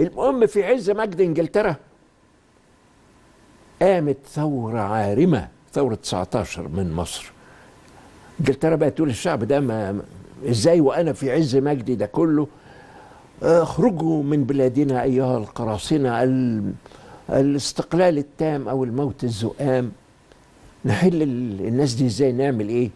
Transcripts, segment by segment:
المهم في عز مجد انجلترا قامت ثورة عارمة ثورة 19 من مصر انجلترا بقت تقول الشعب ده ما ازاي وانا في عز مجدي ده كله آه، اخرجوا من بلادنا ايها القراصنة الاستقلال التام او الموت الزؤام نحل الناس دي ازاي نعمل ايه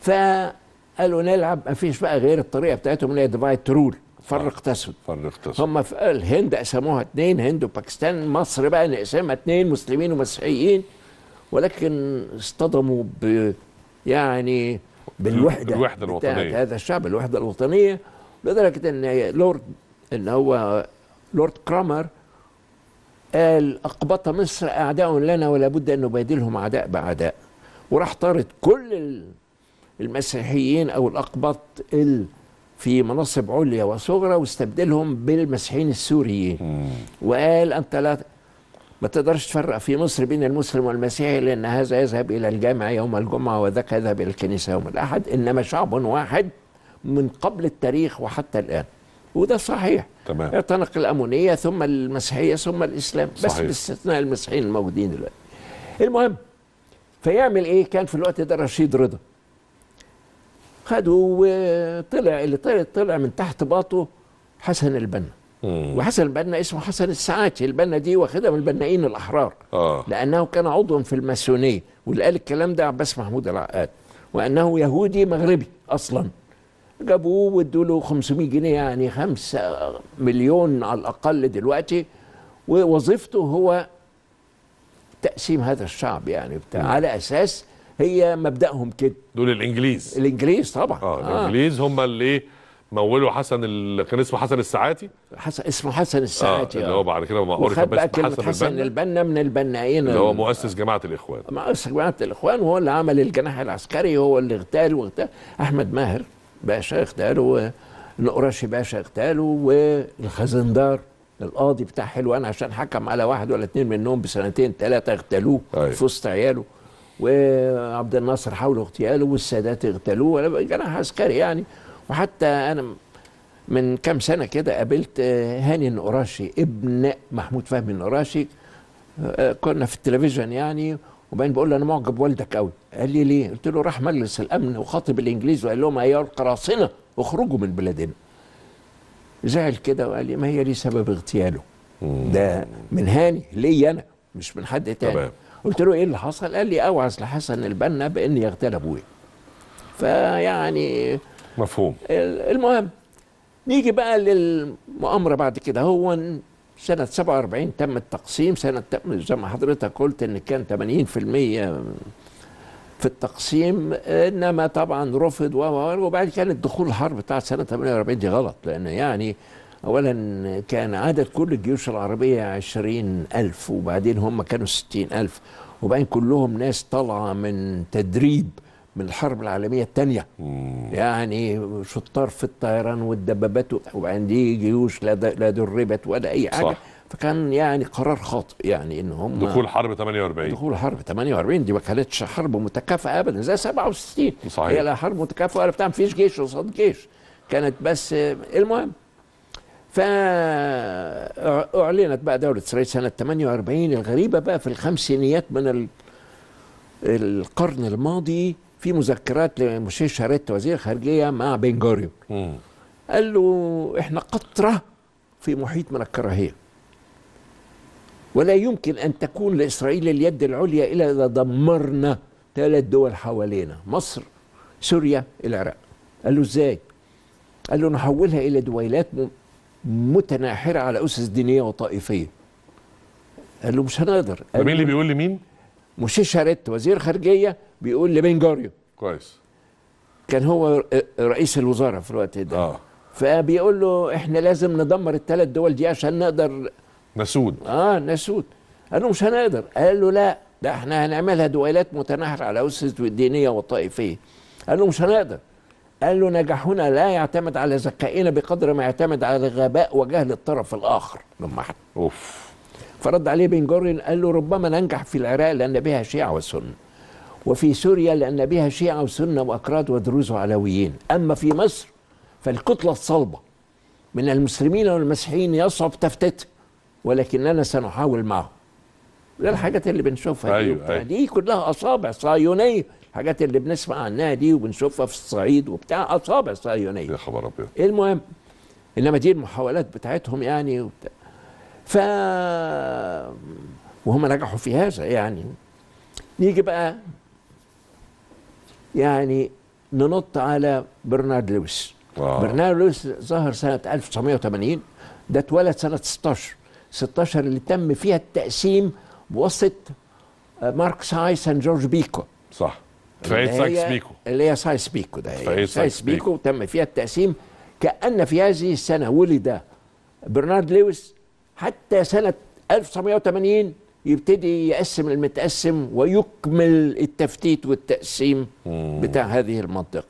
فقالوا نلعب مفيش بقى غير الطريقه بتاعتهم اللي هي ديفايد ترول فرق اقتصد فرق اقتصد هم في الهند قسموها اثنين هند وباكستان مصر بقى نقسمها اثنين مسلمين ومسيحيين ولكن اصطدموا ب يعني بالوحده الوحده الوطنيه هذا الشعب الوحده الوطنيه لدرجه ان لورد ان هو لورد كرامر قال أقبط مصر أعداء لنا ولا بد أن نبادلهم عداء بعداء وراح طارد كل المسيحيين أو الأقباط في مناصب عليا وصغرى واستبدلهم بالمسيحيين السوريين مم. وقال أنت لا ما تقدرش تفرق في مصر بين المسلم والمسيحي لأن هذا يذهب إلى الجامع يوم الجمعة وذاك يذهب إلى الكنيسة يوم الأحد إنما شعب واحد من قبل التاريخ وحتى الآن وده صحيح تمام اعتنق الأمونية ثم المسيحية ثم الإسلام صحيح. بس باستثناء المسيحيين الموجودين دلوقتي المهم فيعمل إيه كان في الوقت ده رشيد رضا خده وطلع اللي طلع طلع من تحت باطه حسن البنا وحسن البنا اسمه حسن السعاتي البنا دي واخدها من البنائين الاحرار آه. لانه كان عضوا في الماسونيه واللي قال الكلام ده عباس محمود العقاد وانه يهودي مغربي اصلا جابوه وادوا له 500 جنيه يعني 5 مليون على الاقل دلوقتي ووظيفته هو تقسيم هذا الشعب يعني بتاع على اساس هي مبدأهم كده دول الانجليز الانجليز طبعا اه, آه. الانجليز هم اللي مولوا حسن ال... كان اسمه حسن الساعاتي حسن اسمه حسن آه، الساعاتي آه. اللي هو بعد كده ما عرف بقى حسن, حسن البنا من البنائين اللي هو مؤسس جماعه الاخوان مؤسس جماعه الاخوان وهو اللي عمل الجناح العسكري هو اللي اغتال واغتال احمد ماهر باشا اغتاله ونقرشي باشا اغتاله والخزندار القاضي بتاع حلوان عشان حكم على واحد ولا اتنين منهم بسنتين ثلاثه اغتالوه أيوه. في وسط عياله وعبد الناصر حاولوا اغتياله والسادات اغتالوه جناح عسكري يعني وحتى انا من كام سنه كده قابلت آه، هاني النقراشي ابن محمود فهمي النقراشي آه، آه، كنا في التلفزيون يعني وبعدين بقول له انا معجب بوالدك قوي قال لي ليه قلت له راح مجلس الامن وخاطب الانجليز وقال لهم ايها القراصنه اخرجوا من بلادنا زعل كده وقال لي ما هي ليه سبب اغتياله ده من هاني ليا انا مش من حد تاني طبعا. قلت له ايه اللي حصل قال لي اوعز آه، لحسن البنا بان يغتال ابويا فيعني مفهوم المهم نيجي بقى للمؤامره بعد كده هو سنة 47 تم التقسيم سنة تم زي ما حضرتك قلت إن كان 80% في التقسيم انما طبعا رفض وبعد كان الدخول الحرب بتاعت سنه 48 دي غلط لان يعني أولا كان عدد كل الجيوش العربية عشرين ألف وبعدين هم كانوا ستين ألف وبعدين كلهم ناس طالعة من تدريب من الحرب العالمية الثانية يعني شطار في الطيران والدبابات وبعدين دي جيوش لا لا دربت ولا أي حاجة صح. فكان يعني قرار خاطئ يعني ان هم دخول حرب 48 دخول حرب 48 دي ما كانتش حرب متكافئه ابدا زي 67 صحيح هي لا حرب متكافئه ولا بتاع ما فيش جيش قصاد جيش كانت بس المهم فأعلنت بقى دولة إسرائيل سنة 48 الغريبة بقى في الخمسينيات من القرن الماضي في مذكرات لمشير شاريت وزير الخارجية مع بن جوريون قال له إحنا قطرة في محيط من الكراهية ولا يمكن أن تكون لإسرائيل اليد العليا إلا إذا دمرنا ثلاث دول حوالينا مصر سوريا العراق قال له إزاي قال له نحولها إلى دويلات متناحره على اسس دينيه وطائفيه قال له مش هنقدر مين اللي بيقول لمين موشي شاريت وزير خارجيه بيقول لبن جوريو كويس كان هو رئيس الوزاره في الوقت ده آه. فبيقول له احنا لازم ندمر الثلاث دول دي عشان نقدر نسود اه نسود قال له مش هنقدر قال له لا ده احنا هنعملها دويلات متناحره على اسس دينيه وطائفيه قال له مش هنقدر قال له نجاحنا لا يعتمد على ذكائنا بقدر ما يعتمد على غباء وجهل الطرف الاخر لما حد اوف فرد عليه بن جورين قال له ربما ننجح في العراق لان بها شيعه وسنه وفي سوريا لان بها شيعه وسنه واكراد ودروز وعلويين اما في مصر فالكتله الصلبه من المسلمين والمسيحيين يصعب تفتتها ولكننا سنحاول معهم ده الحاجات اللي بنشوفها أيوة دي أيوة. أيوة. دي كلها اصابع صهيونيه الحاجات اللي بنسمع عنها دي وبنشوفها في الصعيد وبتاع اصابع صهيونيه يا خبر ابيض المهم انما دي المحاولات بتاعتهم يعني وبتاع ف وهم نجحوا في هذا يعني نيجي بقى يعني ننط على برنارد لويس آه. برنارد لويس ظهر سنة 1980 ده اتولد سنة 16 16 اللي تم فيها التقسيم بواسطة مارك سايس سان جورج بيكو صح اتفاقيه سايكس بيكو اللي هي سايكس بيكو ده اتفاقيه سايكس بيكو تم فيها التقسيم كان في هذه السنه ولد برنارد لويس حتى سنه 1980 يبتدي يقسم المتقسم ويكمل التفتيت والتقسيم بتاع هذه المنطقه